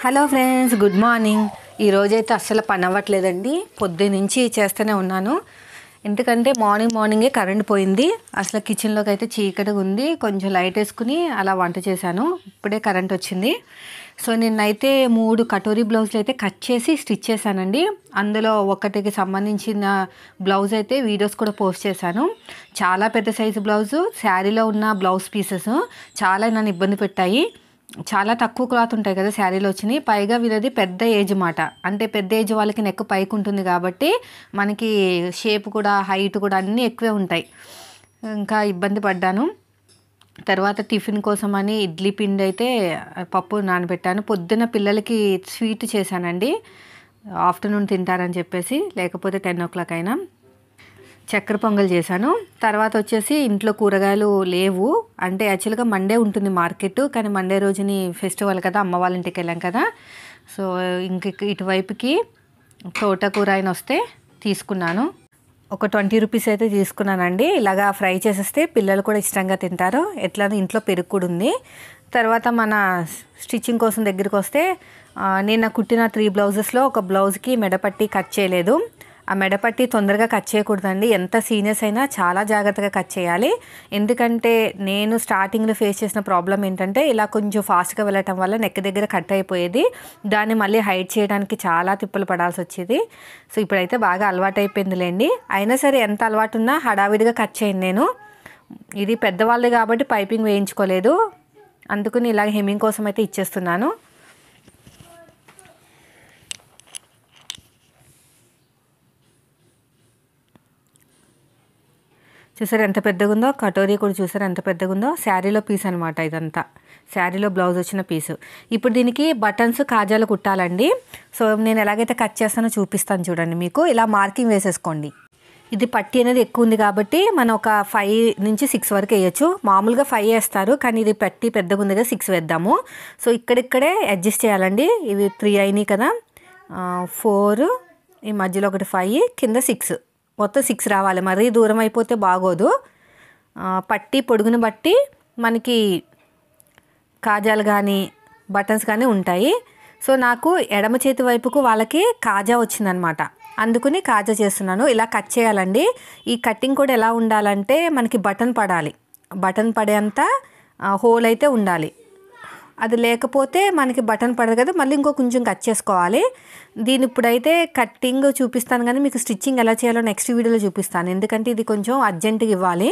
hello friends good morning ఈరోజైతే అస్సలు పని అవ్వట్లేదండి పొద్దు నుంచి చేస్తూనే ఉన్నాను ఎందుకంటే మార్నింగ్ మార్నింగే కరెంట్ పోయింది అసలు కిచెన్లోకి అయితే చీకటిగా ఉంది కొంచెం లైట్ వేసుకుని అలా వంట చేశాను ఇప్పుడే కరెంట్ వచ్చింది సో నిన్నైతే మూడు కటోరీ బ్లౌజులు అయితే కట్ చేసి స్టిచ్ చేశానండి అందులో ఒకటికి సంబంధించిన బ్లౌజ్ అయితే వీడియోస్ కూడా పోస్ట్ చేశాను చాలా పెద్ద సైజు బ్లౌజు శారీలో ఉన్న బ్లౌజ్ పీసెస్ చాలా నన్ను ఇబ్బంది పెట్టాయి చాలా తక్కువ క్లాత్ ఉంటాయి కదా శారీలో వచ్చినాయి పైగా వీళ్ళది పెద్ద ఏజ్ మాట అంటే పెద్ద ఏజ్ వాళ్ళకి నెక్ పైకి ఉంటుంది కాబట్టి మనకి షేప్ కూడా హైట్ కూడా అన్నీ ఎక్కువే ఉంటాయి ఇంకా ఇబ్బంది పడ్డాను తర్వాత టిఫిన్ కోసం అని ఇడ్లీ పిండి అయితే పప్పు నానబెట్టాను పొద్దున పిల్లలకి స్వీట్ చేశానండి ఆఫ్టర్నూన్ తింటారని చెప్పేసి లేకపోతే టెన్ ఓ క్లాక్ అయినా చక్కెర పొంగల్ చేశాను తర్వాత వచ్చేసి ఇంట్లో కూరగాయలు లేవు అంటే యాక్చువల్గా మండే ఉంటుంది మార్కెట్ కానీ మండే రోజుని ఫెస్టివల్ కదా అమ్మ వాళ్ళ ఇంటికి వెళ్ళాం కదా సో ఇంక ఇటువైపుకి తోటకూర ఆయన వస్తే తీసుకున్నాను ఒక ట్వంటీ రూపీస్ అయితే తీసుకున్నానండి ఇలాగా ఫ్రై చేసేస్తే పిల్లలు కూడా ఇష్టంగా తింటారు ఎట్లా ఇంట్లో పెరుగు కూడా ఉంది తర్వాత మన స్టిచ్చింగ్ కోసం దగ్గరికి వస్తే నేను కుట్టిన త్రీ బ్లౌజెస్లో ఒక బ్లౌజ్కి మెడపట్టి కట్ చేయలేదు ఆ మెడపట్టి తొందరగా కట్ చేయకూడదండి ఎంత సీనియర్స్ అయినా చాలా జాగ్రత్తగా కట్ చేయాలి ఎందుకంటే నేను స్టార్టింగ్లో ఫేస్ చేసిన ప్రాబ్లం ఏంటంటే ఇలా కొంచెం ఫాస్ట్గా వెళ్ళటం వల్ల నెక్ దగ్గర కట్ అయిపోయేది దాన్ని మళ్ళీ హైడ్ చేయడానికి చాలా తిప్పలు పడాల్సి వచ్చేది సో ఇప్పుడైతే బాగా అలవాటు అయిపోయిందిలేండి అయినా సరే ఎంత అలవాటు ఉన్నా హడావిడిగా కట్ చేయను నేను ఇది పెద్దవాళ్ళది కాబట్టి పైపింగ్ వేయించుకోలేదు అందుకుని ఇలాగ హెమ్మింగ్ కోసం అయితే ఇచ్చేస్తున్నాను చూసారు ఎంత పెద్దగా ఉందో కటోరీ కూడా చూసారు ఎంత పెద్దగా ఉందో శారీలో పీస్ అనమాట ఇదంతా శారీలో బ్లౌజ్ వచ్చిన పీసు ఇప్పుడు దీనికి బటన్స్ కాజాలు కుట్టాలండి సో నేను ఎలాగైతే కట్ చేస్తానో చూపిస్తాను చూడండి మీకు ఇలా మార్కింగ్ వేసేసుకోండి ఇది పట్టి అనేది ఎక్కువ ఉంది కాబట్టి మనం ఒక ఫైవ్ నుంచి సిక్స్ వరకు వేయచ్చు మామూలుగా ఫైవ్ వేస్తారు కానీ ఇది పట్టి పెద్దగా ఉంది కదా సిక్స్ వేద్దాము సో ఇక్కడిక్కడే అడ్జస్ట్ చేయాలండి ఇవి త్రీ అయినాయి కదా ఫోర్ ఈ మధ్యలో ఒకటి ఫైవ్ కింద సిక్స్ మొత్తం సిక్స్ రావాలి మరీ దూరం అయిపోతే బాగోదు పట్టి పొడుగుని బట్టి మనకి కాజాలు కానీ బటన్స్ కానీ ఉంటాయి సో నాకు ఎడమ చేతి వైపుకు వాళ్ళకి కాజా వచ్చిందనమాట అందుకుని కాజా చేస్తున్నాను ఇలా కట్ చేయాలండి ఈ కట్టింగ్ కూడా ఎలా ఉండాలంటే మనకి బటన్ పడాలి బటన్ పడేంత హోల్ అయితే ఉండాలి అది లేకపోతే మనకి బటన్ పడదు కదా మళ్ళీ ఇంకో కొంచెం కట్ చేసుకోవాలి దీని ఇప్పుడైతే కట్టింగ్ చూపిస్తాను కానీ మీకు స్టిచ్చింగ్ ఎలా చేయాలో నెక్స్ట్ వీడియోలో చూపిస్తాను ఎందుకంటే ఇది కొంచెం అర్జెంటుగా ఇవ్వాలి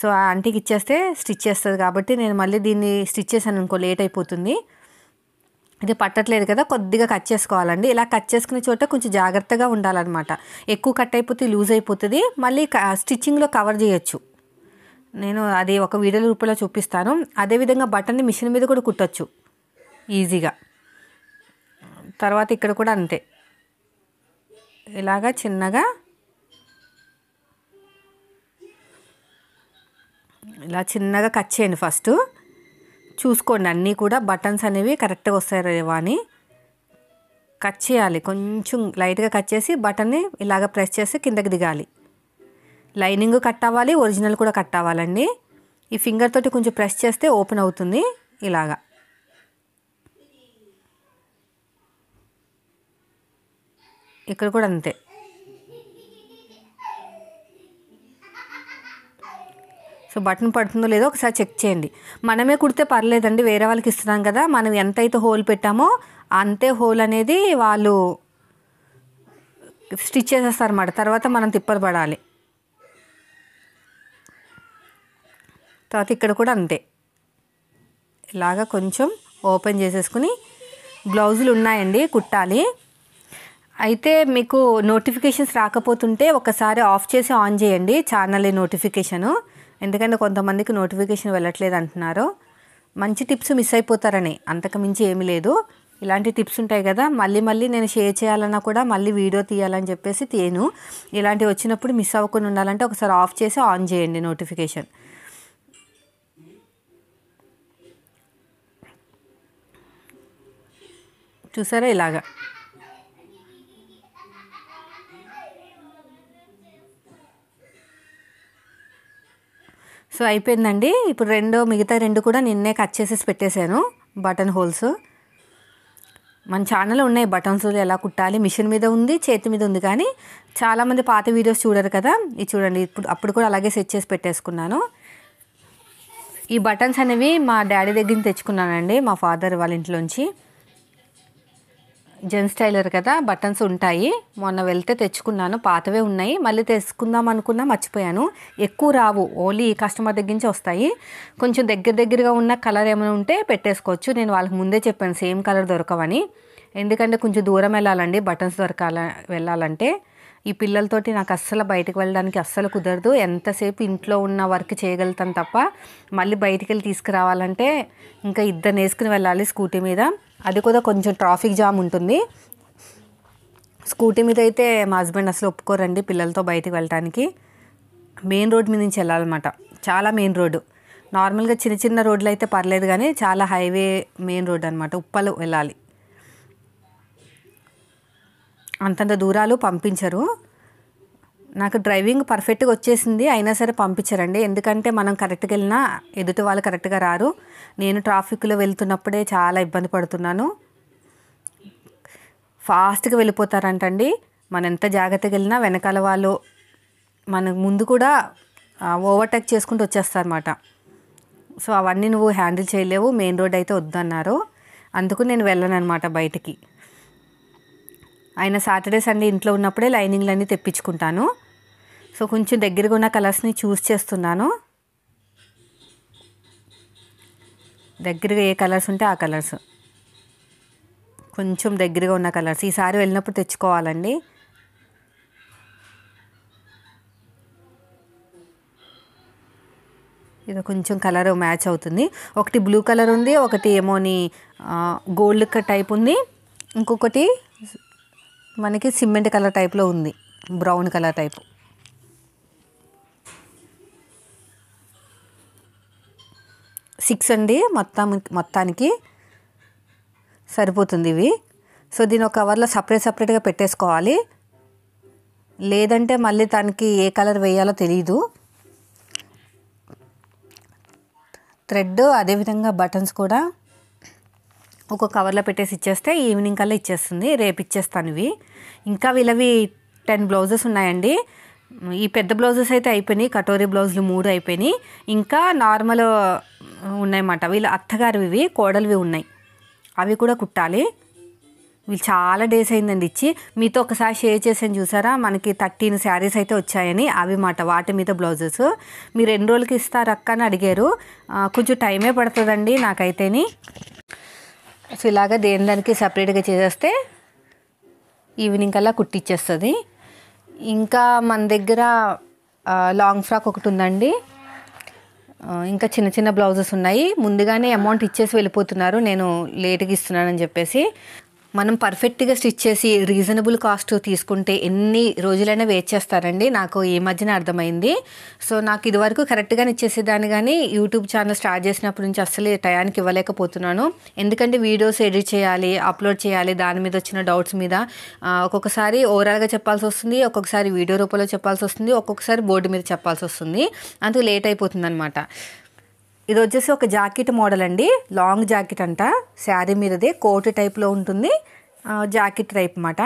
సో ఆ ఆంటీకి ఇచ్చేస్తే స్టిచ్ చేస్తుంది కాబట్టి నేను మళ్ళీ దీన్ని స్టిచ్ చేశాను అనుకో లేట్ అయిపోతుంది ఇది పట్టట్లేదు కదా కొద్దిగా కట్ చేసుకోవాలండి ఇలా కట్ చేసుకునే చోట కొంచెం జాగ్రత్తగా ఉండాలన్నమాట ఎక్కువ కట్ అయిపోతే లూజ్ అయిపోతుంది మళ్ళీ స్టిచ్చింగ్లో కవర్ చేయొచ్చు నేను అది ఒక వీడియో రూపంలో చూపిస్తాను అదేవిధంగా బటన్ని మిషన్ మీద కూడా కుట్టచ్చు ఈజీగా తర్వాత ఇక్కడ కూడా అంతే ఇలాగా చిన్నగా ఇలా చిన్నగా కట్ చేయండి ఫస్ట్ చూసుకోండి అన్నీ కూడా బటన్స్ అనేవి కరెక్ట్గా వస్తాయో అని కట్ చేయాలి కొంచెం లైట్గా కట్ చేసి బటన్ని ఇలాగ ప్రెస్ చేసి కిందకి దిగాలి లైనింగ్ కట్ అవ్వాలి ఒరిజినల్ కూడా కట్ అవ్వాలండి ఈ ఫింగర్ తోటి కొంచెం ప్రెస్ చేస్తే ఓపెన్ అవుతుంది ఇలాగా ఇక్కడ కూడా అంతే సో బటన్ పడుతుందో లేదో ఒకసారి చెక్ చేయండి మనమే కుడితే పర్లేదండి వేరే వాళ్ళకి ఇస్తున్నాం కదా మనం ఎంతైతే హోల్ పెట్టామో అంతే హోల్ అనేది వాళ్ళు స్టిచ్ చేసేస్తారన్నమాట తర్వాత మనం తిప్పలు పడాలి తర్వాత ఇక్కడ కూడా అంతే ఇలాగా కొంచెం ఓపెన్ చేసేసుకుని బ్లౌజులు ఉన్నాయండి కుట్టాలి అయితే మీకు నోటిఫికేషన్స్ రాకపోతుంటే ఒకసారి ఆఫ్ చేసి ఆన్ చేయండి ఛానల్ నోటిఫికేషను ఎందుకంటే కొంతమందికి నోటిఫికేషన్ వెళ్ళట్లేదు అంటున్నారు మంచి టిప్స్ మిస్ అయిపోతారని అంతకుమించి ఏమీ లేదు ఇలాంటి టిప్స్ ఉంటాయి కదా మళ్ళీ మళ్ళీ నేను షేర్ చేయాలన్నా కూడా మళ్ళీ వీడియో తీయాలని చెప్పేసి తీయను ఇలాంటివి వచ్చినప్పుడు మిస్ అవ్వకుండా ఉండాలంటే ఒకసారి ఆఫ్ చేసి ఆన్ చేయండి నోటిఫికేషన్ చూసారా ఇలాగా సో అయిపోయిందండి ఇప్పుడు రెండో మిగతా రెండు కూడా నిన్నే కట్ చేసేసి పెట్టేశాను బటన్ హోల్స్ మన ఛానల్ ఉన్నాయి బటన్స్ ఎలా కుట్టాలి మిషన్ మీద ఉంది చేతి మీద ఉంది కానీ చాలామంది పాత వీడియోస్ చూడరు కదా ఇది చూడండి ఇప్పుడు అప్పుడు కూడా అలాగే సెట్ చేసి పెట్టేసుకున్నాను ఈ బటన్స్ అనేవి మా డాడీ దగ్గర తెచ్చుకున్నానండి మా ఫాదర్ వాళ్ళ ఇంట్లోంచి జెంట్స్ టైలర్ కదా బటన్స్ ఉంటాయి మొన్న వెళ్తే తెచ్చుకున్నాను పాతవే ఉన్నాయి మళ్ళీ తెచ్చుకుందాం అనుకున్నా మర్చిపోయాను ఎక్కువ రావు ఓన్లీ ఈ కస్టమర్ దగ్గర నుంచి వస్తాయి కొంచెం దగ్గర దగ్గరగా ఉన్న కలర్ ఏమైనా ఉంటే పెట్టేసుకోవచ్చు నేను వాళ్ళకి ముందే చెప్పాను సేమ్ కలర్ దొరకవని ఎందుకంటే కొంచెం దూరం వెళ్ళాలండి బటన్స్ దొరకాల వెళ్ళాలంటే ఈ పిల్లలతోటి నాకు అస్సలు బయటకు వెళ్ళడానికి అస్సలు కుదరదు ఎంతసేపు ఇంట్లో ఉన్న వర్క్ చేయగలుగుతాను తప్ప మళ్ళీ బయటికి వెళ్ళి తీసుకురావాలంటే ఇంకా ఇద్దరు వేసుకుని వెళ్ళాలి స్కూటీ మీద అది కూడా కొంచెం ట్రాఫిక్ జామ్ ఉంటుంది స్కూటీ మీద అయితే మా హస్బెండ్ అసలు ఒప్పుకోరండి పిల్లలతో బయటకు వెళ్ళటానికి మెయిన్ రోడ్ మీద నుంచి వెళ్ళాలన్నమాట చాలా మెయిన్ రోడ్డు నార్మల్గా చిన్న చిన్న రోడ్లు అయితే పర్లేదు కానీ చాలా హైవే మెయిన్ రోడ్ అనమాట ఉప్పలు వెళ్ళాలి అంతంత దూరాలు పంపించరు నాకు డ్రైవింగ్ పర్ఫెక్ట్గా వచ్చేసింది అయినా సరే పంపించరండి ఎందుకంటే మనం కరెక్ట్గా వెళ్ళినా ఎదుటి వాళ్ళు కరెక్ట్గా రారు నేను ట్రాఫిక్లో వెళ్తున్నప్పుడే చాలా ఇబ్బంది పడుతున్నాను ఫాస్ట్గా వెళ్ళిపోతారంటండి మనం ఎంత జాగ్రత్తగా వెళ్ళినా వెనకాల వాళ్ళు మన ముందు కూడా ఓవర్టేక్ చేసుకుంటూ వచ్చేస్తారన్నమాట సో అవన్నీ నువ్వు హ్యాండిల్ చేయలేవు మెయిన్ రోడ్ అయితే వద్దన్నారు అందుకు నేను వెళ్ళను అనమాట బయటికి ఆయన సాటర్డే సండే ఇంట్లో ఉన్నప్పుడే లైనింగ్లన్నీ తెప్పించుకుంటాను సో కొంచెం దగ్గరగా ఉన్న కలర్స్ని చూస్ చేస్తున్నాను దగ్గరగా ఏ కలర్స్ ఉంటే ఆ కలర్స్ కొంచెం దగ్గరగా ఉన్న కలర్స్ ఈసారి వెళ్ళినప్పుడు తెచ్చుకోవాలండి ఇది కొంచెం కలర్ మ్యాచ్ అవుతుంది ఒకటి బ్లూ కలర్ ఉంది ఒకటి ఏమోని గోల్డ్ టైప్ ఉంది ఇంకొకటి మనకి సిమెంట్ కలర్ టైప్లో ఉంది బ్రౌన్ కలర్ టైప్ సిక్స్ అండి మొత్తం మొత్తానికి సరిపోతుంది ఇవి సో దీని ఒక కవర్లో సపరేట్ సపరేట్గా పెట్టేసుకోవాలి లేదంటే మళ్ళీ దానికి ఏ కలర్ వేయాలో తెలియదు థ్రెడ్ అదేవిధంగా బటన్స్ కూడా ఒక కవర్లో పెట్టేసి ఇచ్చేస్తే ఈవినింగ్ కల్లా ఇచ్చేస్తుంది రేపు ఇచ్చేస్తాను ఇవి ఇంకా వీళ్ళవి టెన్ బ్లౌజెస్ ఉన్నాయండి ఈ పెద్ద బ్లౌజెస్ అయితే అయిపోయినాయి కటోరీ బ్లౌజులు మూడు అయిపోయినాయి ఇంకా నార్మల్ ఉన్నాయన్నమాట వీళ్ళ అత్తగారివి ఇవి కోడలివి ఉన్నాయి అవి కూడా కుట్టాలి వీళ్ళు చాలా డేస్ అయిందండి ఇచ్చి మీతో ఒకసారి షేర్ చేసాను చూసారా మనకి థర్టీన్ శారీస్ అయితే వచ్చాయని అవి మాట వాటి మీద బ్లౌజెస్ మీరు ఎన్ని రోజులకి ఇస్తారక్క అని అడిగారు కొంచెం టైమే పడుతుందండి నాకైతేని సో ఇలాగ దేని దానికి సపరేట్గా చేసేస్తే ఈవినింగ్ కల్లా కుట్టిచ్చేస్తుంది ఇంకా మన దగ్గర లాంగ్ ఫ్రాక్ ఒకటి ఉందండి ఇంకా చిన్న చిన్న బ్లౌజెస్ ఉన్నాయి ముందుగానే అమౌంట్ ఇచ్చేసి వెళ్ళిపోతున్నారు నేను లేట్గా ఇస్తున్నానని చెప్పేసి మనం పర్ఫెక్ట్గా స్టిచ్ చేసి రీజనబుల్ కాస్ట్ తీసుకుంటే ఎన్ని రోజులైనా వెయిట్ చేస్తారండి నాకు ఈ మధ్యన అర్థమైంది సో నాకు ఇదివరకు కరెక్ట్గానే ఇచ్చేసేదాన్ని కానీ యూట్యూబ్ ఛానల్ స్టార్ట్ చేసినప్పటి నుంచి అస్సలు టయానికి ఇవ్వలేకపోతున్నాను ఎందుకంటే వీడియోస్ ఎడిట్ చేయాలి అప్లోడ్ చేయాలి దాని మీద వచ్చిన డౌట్స్ మీద ఒక్కొక్కసారి ఓవరాల్గా చెప్పాల్సి వస్తుంది ఒక్కొక్కసారి వీడియో రూపంలో చెప్పాల్సి వస్తుంది ఒక్కొక్కసారి బోర్డు మీద చెప్పాల్సి వస్తుంది అందుకు లేట్ అయిపోతుంది అనమాట ఇది వచ్చేసి ఒక జాకెట్ మోడల్ అండి లాంగ్ జాకెట్ అంట శారీ మీదదే కోటు టైప్లో ఉంటుంది జాకెట్ టైప్ అన్నమాట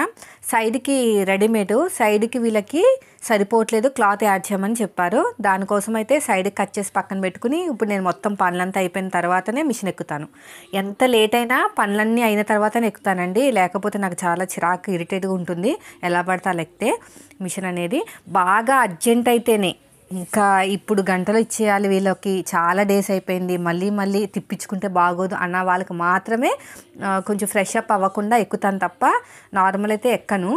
సైడ్కి రెడీమేడ్ సైడ్కి వీళ్ళకి సరిపోవట్లేదు క్లాత్ యాడ్ చేయమని చెప్పారు దానికోసం అయితే సైడ్కి కట్ చేసి పక్కన పెట్టుకుని ఇప్పుడు నేను మొత్తం పనులంతా అయిపోయిన తర్వాతనే మిషన్ ఎక్కుతాను ఎంత లేట్ అయినా పనులన్నీ అయిన తర్వాతనే ఎక్కుతానండి లేకపోతే నాకు చాలా చిరాకు ఇరిటేట్గా ఉంటుంది ఎలా పడతా అలా ఎక్కితే మిషన్ అనేది బాగా అర్జెంట్ అయితేనే ఇంకా ఇప్పుడు గంటలు ఇచ్చేయాలి వీళ్ళకి చాలా డేస్ అయిపోయింది మళ్ళీ మళ్ళీ తిప్పించుకుంటే బాగోదు అన్న వాళ్ళకి మాత్రమే కొంచెం ఫ్రెష్ అప్ అవ్వకుండా ఎక్కుతాను తప్ప నార్మల్ అయితే ఎక్కను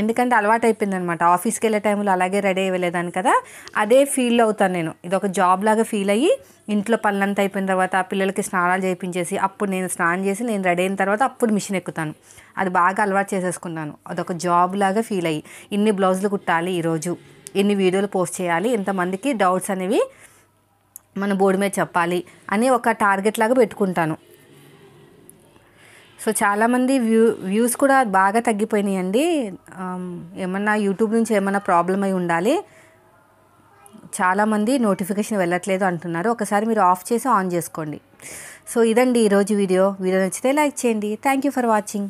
ఎందుకంటే అలవాటు అయిపోయింది అనమాట ఆఫీస్కి వెళ్ళే టైంలో అలాగే రెడీ అయ్యలేదాను కదా అదే ఫీల్ అవుతాను నేను ఇది ఒక జాబ్ లాగా ఫీల్ అయ్యి ఇంట్లో పనులంతా అయిపోయిన తర్వాత పిల్లలకి స్నానాలు చేయించేసి అప్పుడు నేను స్నానం చేసి నేను రెడీ అయిన తర్వాత అప్పుడు మిషన్ ఎక్కుతాను అది బాగా అలవాటు చేసేసుకున్నాను అదొక జాబ్ లాగా ఫీల్ అయ్యి ఇన్ని బ్లౌజులు కుట్టాలి ఈరోజు ఎన్ని వీడియోలు పోస్ట్ చేయాలి ఎంతమందికి డౌట్స్ అనేవి మన బోర్డు మీద చెప్పాలి అని ఒక టార్గెట్ లాగా పెట్టుకుంటాను సో చాలామంది వ్యూ వ్యూస్ కూడా బాగా తగ్గిపోయినాయి అండి ఏమన్నా యూట్యూబ్ నుంచి ఏమన్నా ప్రాబ్లం అయి ఉండాలి చాలామంది నోటిఫికేషన్ వెళ్ళట్లేదు అంటున్నారు ఒకసారి మీరు ఆఫ్ చేసి ఆన్ చేసుకోండి సో ఇదండి ఈరోజు వీడియో వీడియో నచ్చితే లైక్ చేయండి థ్యాంక్ యూ ఫర్ వాచింగ్